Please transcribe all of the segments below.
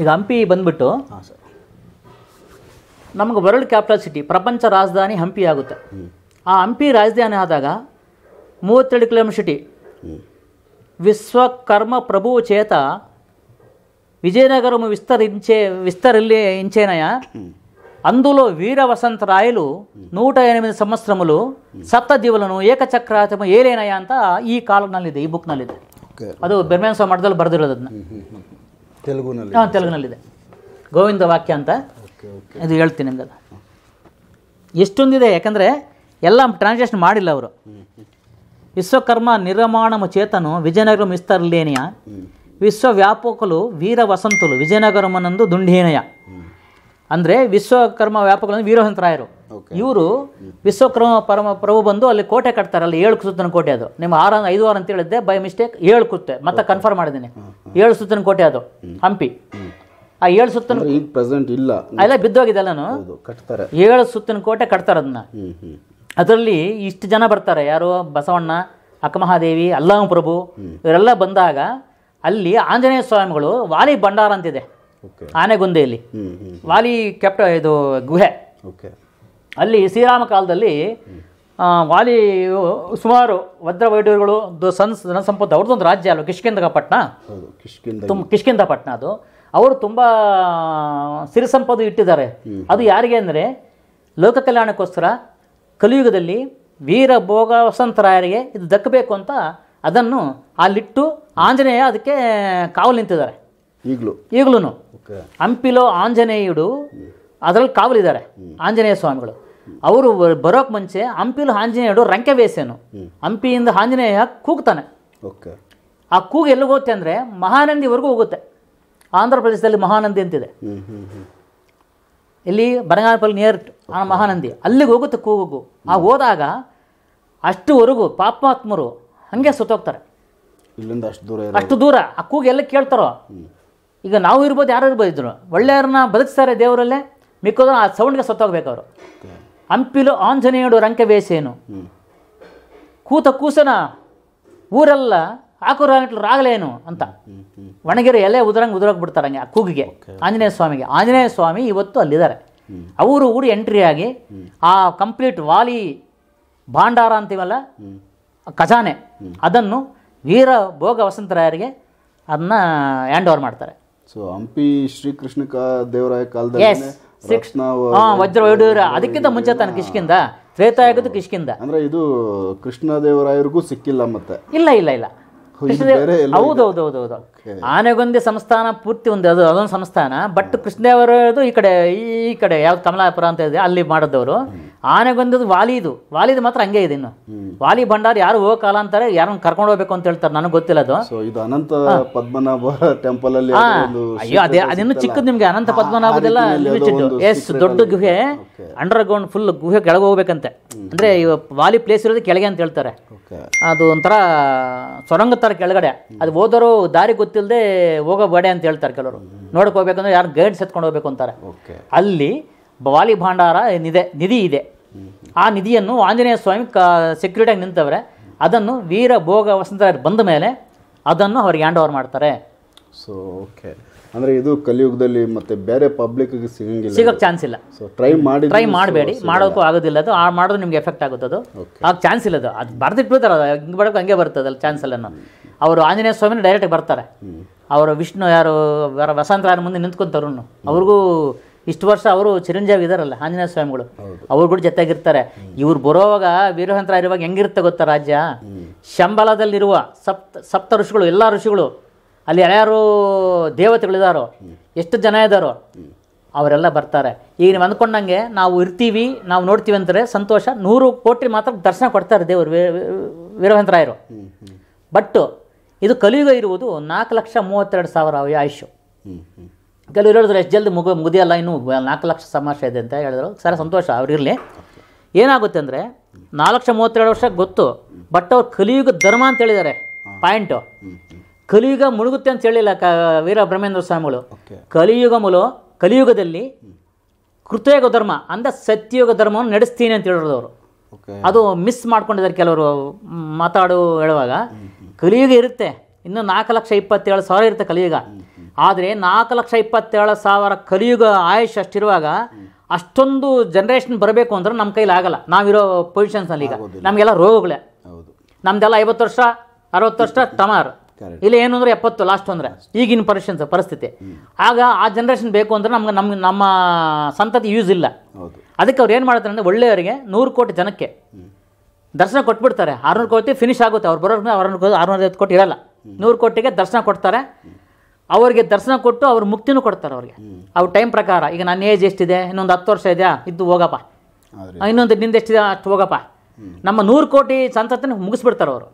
ಈಗ ಹಂಪಿ ಬಂದ್ಬಿಟ್ಟು ನಮಗೆ ವರ್ಲ್ಡ್ ಕ್ಯಾಪಿಟಲ್ ಸಿಟಿ ಪ್ರಪಂಚ ರಾಜಧಾನಿ ಹಂಪಿ ಆಗುತ್ತೆ ಆ ಹಂಪಿ ರಾಜಧಾನಿ ಆದಾಗ ಮೂವತ್ತೆರಡು ಕಿಲೋಮೀಟರ್ ಸಿಟಿ ವಿಶ್ವಕರ್ಮ ಪ್ರಭು ಚೇತ విజయనగరం విస్తరించే విస్తరిల్లే ఇంచేనయ అందులో వీర వసంతరాయలు నూట ఎనిమిది సంవత్సరములు ಸಪ್ತದೀವುలను ಏಕಚಕ್ರಾತಮ ಏರೇನಯ ಅಂತ ಈ ಕಾಲನಲ್ಲಿದೆ ಈ ಬುಕ್ನಲ್ಲಿದೆ ಅದು ಬೆರ್ಮೇನ್ಸೋ ಮಠದಲ್ಲಿ ಬರೆದಿರೋದನ್ನ ತೆಲುಗುನಲ್ಲಿ ಹಾಂ ತೆಲುಗುನಲ್ಲಿದೆ ಗೋವಿಂದ ವಾಕ್ಯ ಅಂತ ಇದು ಹೇಳ್ತೀನಿ ನಿಮ್ಗೆ ಅದು ಎಷ್ಟೊಂದಿದೆ ಯಾಕಂದರೆ ಎಲ್ಲ ಟ್ರಾನ್ಸ್ಲೇಷನ್ ಮಾಡಿಲ್ಲ ಅವರು ವಿಶ್ವಕರ್ಮ ನಿರ್ಮಾಣಮ ಚೇತನು ವಿಜಯನಗರಂ ವಿಶ್ವ ವಿಶ್ವವ್ಯಾಪಕಲು ವೀರ ವಸಂತಲು ವಿಜಯನಗರಮನಂದು ದುಂಡೇನಯ ಅಂದರೆ ವಿಶ್ವಕರ್ಮ ವ್ಯಾಪಕರು ವೀರವಸಂತರಾಯರು ಇವರು ವಿಶ್ವಕರ್ಮ ಪರಮ ಪ್ರಭು ಬಂದು ಅಲ್ಲಿ ಕೋಟೆ ಕಟ್ತಾರಲ್ಲ ಏಳು ಸುತ್ತಿನ ಕೋಟೆ ಅದು ನಿಮ್ಮ ಆರ ಐದು ಆರು ಅಂತ ಹೇಳಿದ್ದೆ ಬೈ ಮಿಸ್ಟೇಕ್ ಏಳು ಕುತ್ತೆ ಮತ್ತೆ ಕನ್ಫರ್ಮ್ ಮಾಡಿದ್ದೀನಿ ಏಳು ಸುತ್ತಿನ ಕೋಟೆ ಅದು ಹಂಪಿ ಆ ಏಳು ಸುತ್ತಿನ ಪ್ರೆಸೆಂಟ್ ಇಲ್ಲ ಎಲ್ಲ ಬಿದ್ದೋಗಿದೆ ಅಲ್ಲ ಕಟ್ತಾರೆ ಏಳು ಸುತ್ತಿನ ಕೋಟೆ ಕಟ್ತಾರೆ ಅದನ್ನ ಅದರಲ್ಲಿ ಇಷ್ಟು ಜನ ಬರ್ತಾರೆ ಯಾರು ಬಸವಣ್ಣ ಅಕ್ಕಮಹಾದೇವಿ ಅಲ್ಲಾಮ ಪ್ರಭು ಇವರೆಲ್ಲ ಬಂದಾಗ ಅಲ್ಲಿ ಆಂಜನೇಯ ಸ್ವಾಮಿಗಳು ವಾಲಿ ಭಂಡಾರ ಅಂತಿದೆ ಆನೆಗುಂದೆಯಲ್ಲಿ ವಾಲಿ ಕೆಪ್ಟ ಇದು ಗುಹೆ ಅಲ್ಲಿ ಶ್ರೀರಾಮ ಕಾಲದಲ್ಲಿ ವಾಲಿಯು ಸುಮಾರು ವಜ್ರ ವೈಡೂರುಗಳು ಸನ್ ಅವ್ರದ್ದು ಒಂದು ರಾಜ್ಯ ಅಲ್ವ ಪಟ್ಟಣ ತುಂಬ ಪಟ್ಟಣ ಅದು ಅವರು ತುಂಬ ಸಿರಿಸಂಪದು ಇಟ್ಟಿದ್ದಾರೆ ಅದು ಯಾರಿಗೆ ಅಂದರೆ ಲೋಕ ಕಲ್ಯಾಣಕ್ಕೋಸ್ಕರ ಕಲಿಯುಗದಲ್ಲಿ ವೀರ ಭೋಗ ವಸಂತರಾಯರಿಗೆ ಇದು ದಕ್ಕಬೇಕು ಅಂತ ಅದನ್ನು ಅಲ್ಲಿಟ್ಟು ಆಂಜನೇಯ ಅದಕ್ಕೆ ಕಾವಲು ನಿಂತಿದ್ದಾರೆ ಈಗಲೂ ಈಗಲೂ ಹಂಪಿಲೋ ಆಂಜನೇಯುಡು ಅದರಲ್ಲಿ ಕಾವಲಿದ್ದಾರೆ ಆಂಜನೇಯ ಸ್ವಾಮಿಗಳು ಅವರು ಬರೋಕ್ಕೆ ಮುಂಚೆ ಹಂಪಿಲು ಆಂಜನೇಯರು ರಂಕೆ ಬೇಸೇನು ಹಂಪಿಯಿಂದ ಆಂಜನೇಯ ಕೂಗ್ತಾನೆ ಓಕೆ ಆ ಕೂಗು ಎಲ್ಲಿಗೆ ಹೋಗುತ್ತೆ ಅಂದರೆ ಮಹಾನಂದಿವರೆಗೂ ಹೋಗುತ್ತೆ ಆಂಧ್ರ ಪ್ರದೇಶದಲ್ಲಿ ಮಹಾನಂದಿ ಅಂತಿದೆ ಇಲ್ಲಿ ಬನಗಾನಪಲ್ಲಿ ನಿಯರ್ ಆ ಮಹಾನಂದಿ ಅಲ್ಲಿಗೆ ಹೋಗುತ್ತೆ ಕೂಗು ಆ ಹೋದಾಗ ಅಷ್ಟುವರೆಗೂ ಪಾಪಾತ್ಮರು ಹಂಗೆ ಸುತ್ತೋಗ್ತಾರೆ ಇಲ್ಲಿಂದ ಅಷ್ಟು ದೂರ ಅಷ್ಟು ದೂರ ಆ ಕೂಗು ಎಲ್ಲ ಕೇಳ್ತಾರೋ ಈಗ ನಾವು ಇರ್ಬೋದು ಯಾರು ಇರ್ಬೋದು ಒಳ್ಳೆಯವ್ರನ್ನ ಬದುಕ್ತಾರೆ ದೇವರಲ್ಲೇ ಮಿಕ್ಕೋದ್ರೆ ಆ ಸೌಂಡ್ಗೆ ಸತ್ತೋಗ್ಬೇಕು ಅವರು ಹಂಪಿಲು ఆంజనేయుడు రంకవేసేను ಕೂತ ಕೂಸನ ಊರೆಲ್ಲ ಆಕೂರ ರಾಗಲೇನು ಅಂತ ಒಣಗಿರೋ ಎಲೆ ಉದುರಂಗೆ ಹಂಗೆ ಆ ಕೂಗಿಗೆ ಆಂಜನೇಯ ಸ್ವಾಮಿಗೆ ಆಂಜನೇಯ ಸ್ವಾಮಿ ಇವತ್ತು ಅಲ್ಲಿದ್ದಾರೆ ಅವರು ಊರು ಎಂಟ್ರಿ ಆಗಿ ಆ ಕಂಪ್ಲೀಟ್ ವಾಲಿ ಭಾಂಡಾರ ಅಂತೀವಲ್ಲ ಖಜಾನೆ ಅದನ್ನು ವೀರ ಭೋಗ ವಸಂತರಾಯರಿಗೆ ಅದನ್ನ ಹ್ಯಾಂಡ್ ಓವರ್ ಮಾಡ್ತಾರೆ ಸೊ ಹಂಪಿ ಶ್ರೀಕೃಷ್ಣ ದೇವರಾಯ ಕಾಲದಲ್ಲಿ ವಜ್ರ ವೈಡೂರ ಅದಕ್ಕಿಂತ ಮುಂಚೆ ತಾನು ಕಿಷ್ಕಿಂದ ತ್ರೇತಾಯಗದು ಕಿಷ್ಕಿಂದ ಅಂದ್ರೆ ಇದು ಕೃಷ್ಣ ಕೃಷ್ಣದೇವರಾಯರಿಗೂ ಸಿಕ್ಕಿಲ್ಲ ಮತ್ತೆ ಇಲ್ಲ ಇಲ್ಲ ಇಲ್ಲ ಹೌದು ಆನೆಗೊಂದಿ ಸಂಸ್ಥಾನ ಪೂರ್ತಿ ಒಂದು ಅದು ಅದೊಂದು ಸಂಸ್ಥಾನ ಬಟ್ ಕೃಷ್ಣದೇವರದು ಈ ಕಡೆ ಈ ಕಡೆ ಯಾವ್ದು ಕಮಲಾಪುರ ಅಂತ ಇದೆ ಅಲ್ಲಿ ಮಾಡಿದವರು ಆನೆಗೊಂದದು ವಾಲಿದು ವಾಲಿದು ಮಾತ್ರ ಹಂಗೆ ಇದೆ ಇನ್ನು ವಾಲಿ ಭಂಡಾರ ಯಾರು ಹೋಗೋ ಅಂತಾರೆ ಯಾರನ್ನ ಕರ್ಕೊಂಡು ಹೋಗ್ಬೇಕು ಅಂತ ಹೇಳ್ತಾರೆ ನನಗೆ ಗೊತ್ತಿಲ್ಲ ಅದು ಇದು ಅನಂತ ಪದ್ಮನಾಭ ಟೆಂಪಲ್ ಅಲ್ಲಿ ಅಯ್ಯೋ ಅದೇ ಅದಿನ್ನು ಚಿಕ್ಕದ್ ನಿಮ್ಗೆ ಅನಂತ ಪದ್ಮನಾಭದೆಲ್ಲ ಎಸ್ ದೊಡ್ಡ ಗುಹೆ ಅಂಡರ್ ಗ್ರೌಂಡ್ ಫುಲ್ ಗುಹೆ ಕೆಳಗೆ ಹೋಗ್ಬೇಕಂತೆ ಅಂದ್ರೆ ವಾಲಿ ಪ್ಲೇಸ್ ಇರೋದು ಕೆಳಗೆ ಅಂತ ಹೇಳ್ತಾರೆ ಅದು ಒಂಥರ ಸೊರಂಗ ಹೋಗ್ತಾರೆ ಕೆಳಗಡೆ ಅದು ಓದೋರು ದಾರಿ ಗೊತ್ತಿಲ್ಲದೆ ಹೋಗೋ ಅಂತ ಹೇಳ್ತಾರೆ ಕೆಲವರು ನೋಡಕ್ಕೆ ಹೋಗ್ಬೇಕಂದ್ರೆ ಯಾರು ಗೈಡ್ಸ್ ಎತ್ಕೊಂಡು ಹೋಗ್ಬೇಕು ಅಂತಾರೆ ಅಲ್ಲಿ ಬಾಲಿ ಭಾಂಡಾರ ಏನಿದೆ ನಿಧಿ ಇದೆ ಆ ನಿಧಿಯನ್ನು ಆಂಜನೇಯ ಸ್ವಾಮಿ ಕ ಸೆಕ್ಯೂರಿಟಿಯಾಗಿ ನಿಂತವ್ರೆ ಅದನ್ನು ವೀರ ಭೋಗ ವಸಂತ ಬಂದ ಮೇಲೆ ಅದನ್ನು ಅವ್ರಿಗೆ ಹ್ಯಾಂಡ್ ಓವರ್ ಮಾಡ್ತಾರೆ ಸೊ ಓಕೆ ಅಂದ್ರೆ ಇದು ಕಲಿಯುಗದಲ್ಲಿ ಮತ್ತೆ ಬೇರೆ ಪಬ್ಲಿಕ್ ಸಿಗಂಗಿಲ್ಲ ಚಾನ್ಸ್ ಇಲ್ಲ ಸೊ ಟ್ರೈ ಮಾಡಿ ಟ್ರೈ ಮಾಡಬೇಡಿ ಮಾಡೋಕ್ಕೂ ಆಗೋದಿಲ್ಲ ಅದು ಆ ಮಾಡೋದು ನಿಮ್ಗೆ ಎಫೆಕ್ಟ್ ಆಗುತ್ತೆ ಅದು ಆಗ ಚಾನ್ಸ್ ಇಲ್ಲ ಅದು ಅದು ಬರೆದಿಟ್ಬಿಡ್ತಾರೆ ಹಿಂಗೆ ಬರೋಕೆ ಹಂಗೆ ಬರ್ತದೆ ಅಲ್ಲಿ ಚಾನ್ಸ್ ಅಲ್ಲನೂ ಅವರು ಆಂಜನೇಯ ಸ್ವಾಮಿನ ಡೈರೆಕ್ಟ್ ಬರ್ತಾರೆ ಅವರು ವಿಷ್ಣು ಯಾರು ವಸಂತರಾಯನ ಮುಂದೆ ನಿಂತ್ಕೊಂತರು ಅವ್ರಿಗೂ ಇಷ್ಟು ವರ್ಷ ಅವರು ಚಿರಂಜೀವಿ ಇದಾರಲ್ಲ ಆಂಜನೇಯ ಸ್ವಾಮಿಗಳು ಅವ್ರು ಕೂಡ ಜೊತೆಗಿರ್ತಾರೆ ಇವ್ರು ಬರೋವಾಗ ವೀರಹಂತರ ಇರುವಾಗ ಹೆಂಗಿರುತ್ತೆ ಗೊತ್ತಾ ರಾಜ್ಯ ಶಂಬಲದಲ್ಲಿರುವ ಸಪ್ತ ಸಪ್ತ ಋಷಿಗಳು ಎಲ್ಲ ಋಷಿಗಳು ಅಲ್ಲಿ ಯಾರ್ಯಾರು ದೇವತೆಗಳಿದಾರೋ ಎಷ್ಟು ಜನ ಇದ್ದಾರೋ ಅವರೆಲ್ಲ ಬರ್ತಾರೆ ಈಗ ನೀವು ಅಂದ್ಕೊಂಡಂಗೆ ನಾವು ಇರ್ತೀವಿ ನಾವು ನೋಡ್ತೀವಿ ಅಂದರೆ ಸಂತೋಷ ನೂರು ಕೋಟಿ ಮಾತ್ರ ದರ್ಶನ ಕೊಡ್ತಾರೆ ದೇವರು ವೀರಭದ್ರಾಯರು ಬಟ್ಟು ಇದು ಕಲಿಯುಗ ಇರುವುದು ನಾಲ್ಕು ಲಕ್ಷ ಮೂವತ್ತೆರಡು ಸಾವಿರ ಆಯುಷು ಕೆಲವರು ಹೇಳಿದ್ರು ಎಷ್ಟು ಜಲ್ದಿ ಮುಗ ಮುಗಿಯಲ್ಲ ಇನ್ನೂ ನಾಲ್ಕು ಲಕ್ಷ ಸಮಾಸ ಇದೆ ಅಂತ ಹೇಳಿದ್ರು ಸರ ಸಂತೋಷ ಇರಲಿ ಏನಾಗುತ್ತೆ ಅಂದರೆ ನಾಲ್ಕು ಲಕ್ಷ ಮೂವತ್ತೆರಡು ವರ್ಷ ಗೊತ್ತು ಬಟ್ ಅವ್ರು ಕಲಿಯುಗ ಧರ್ಮ ಅಂತ ಹೇಳಿದ್ದಾರೆ ಪಾಯಿಂಟು ಕಲಿಯುಗ ಮುಳುಗುತ್ತೆ ಅಂತ ಹೇಳಿಲ್ಲ ಕ ವೀರ ಬ್ರಹ್ಮೇಂದ್ರ ಸ್ವಾಮಿಗಳು ಕಲಿಯುಗಮುಲು ಕಲಿಯುಗದಲ್ಲಿ ಕೃತಯುಗ ಧರ್ಮ ಅಂದ ಸತ್ಯಯುಗ ಧರ್ಮವನ್ನು ನಡೆಸ್ತೀನಿ ಅಂತ ಹೇಳಿರೋದು ಅವರು ಅದು ಮಿಸ್ ಮಾಡ್ಕೊಂಡಿದ್ದಾರೆ ಕೆಲವರು ಮಾತಾಡು ಹೇಳುವಾಗ ಕಲಿಯುಗ ಇರುತ್ತೆ ಇನ್ನು ನಾಲ್ಕು ಲಕ್ಷ ಇಪ್ಪತ್ತೇಳು ಸಾವಿರ ಇರುತ್ತೆ ಕಲಿಯುಗ ಆದರೆ ನಾಲ್ಕು ಲಕ್ಷ ಇಪ್ಪತ್ತೇಳು ಸಾವಿರ ಕಲಿಯುಗ ಆಯುಷ್ ಅಷ್ಟಿರುವಾಗ ಅಷ್ಟೊಂದು ಜನ್ರೇಷನ್ ಬರಬೇಕು ಅಂದ್ರೆ ನಮ್ಮ ಕೈಲಿ ಆಗಲ್ಲ ನಾವಿರೋ ಅಲ್ಲಿ ಈಗ ನಮಗೆಲ್ಲ ರೋಗಗಳೇ ನಮ್ದೆಲ್ಲ ಐವತ್ತು ವರ್ಷ ಅರವತ್ತು ವರ್ಷ ಟಮಾರ್ ಇಲ್ಲ ಏನು ಅಂದರೆ ಎಪ್ಪತ್ತು ಲಾಸ್ಟ್ ಅಂದರೆ ಈಗಿನ ಪರಿಸ್ಥಿತಿ ಪರಿಸ್ಥಿತಿ ಆಗ ಆ ಜನ್ರೇಷನ್ ಬೇಕು ಅಂದ್ರೆ ನಮ್ಗೆ ನಮ್ಗೆ ನಮ್ಮ ಸಂತತಿ ಯೂಸ್ ಇಲ್ಲ ಅದಕ್ಕೆ ಅವ್ರು ಏನು ಮಾಡ್ತಾರೆ ಅಂದರೆ ಒಳ್ಳೆಯವರಿಗೆ ನೂರು ಕೋಟಿ ಜನಕ್ಕೆ ದರ್ಶನ ಕೊಟ್ಬಿಡ್ತಾರೆ ಆರ್ನೂರು ಕೋಟಿ ಫಿನಿಶ್ ಆಗುತ್ತೆ ಅವ್ರು ಬರೋರ್ನ ಆರುನೂರು ಕೋಟಿ ಕೋಟಿ ಇರಲ್ಲ ನೂರು ಕೋಟಿಗೆ ದರ್ಶನ ಕೊಡ್ತಾರೆ ಅವರಿಗೆ ದರ್ಶನ ಕೊಟ್ಟು ಅವ್ರ ಮುಕ್ತಿನೂ ಕೊಡ್ತಾರೆ ಅವ್ರಿಗೆ ಅವ್ರ ಟೈಮ್ ಪ್ರಕಾರ ಈಗ ನನ್ನ ಏಜ್ ಎಷ್ಟಿದೆ ಇನ್ನೊಂದು ಹತ್ತು ವರ್ಷ ಇದೆಯಾ ಇದ್ದು ಹೋಗಪ್ಪ ಇನ್ನೊಂದು ನಿಂದೆಷ್ಟಿದೆ ಅಷ್ಟು ಹೋಗಪ್ಪ ನಮ್ಮ ನೂರು ಕೋಟಿ ಸಂತತಿನ ಮುಗಿಸ್ಬಿಡ್ತಾರೆ ಅವರು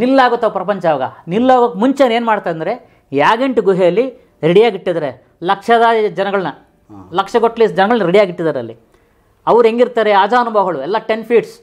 ನಿಲ್ಲಾಗುತ್ತವೆ ಪ್ರಪಂಚ ಆವಾಗ ನಿಲ್ಲೋಗಕ್ಕೆ ಮುಂಚೆ ಏನು ಮಾಡ್ತಾ ಅಂದರೆ ಯಾಗಂಟು ಗುಹೆಯಲ್ಲಿ ರೆಡಿಯಾಗಿಟ್ಟಿದ್ದಾರೆ ಲಕ್ಷದ ಜನಗಳನ್ನ ಲಕ್ಷಗಟ್ಟಲೆ ಜನಗಳನ್ನ ರೆಡಿಯಾಗಿಟ್ಟಿದ್ದಾರೆ ಅಲ್ಲಿ ಅವ್ರು ಹೆಂಗಿರ್ತಾರೆ ಅಜಾನುಭವಗಳು ಎಲ್ಲ ಟೆನ್ ಫೀಟ್ಸ್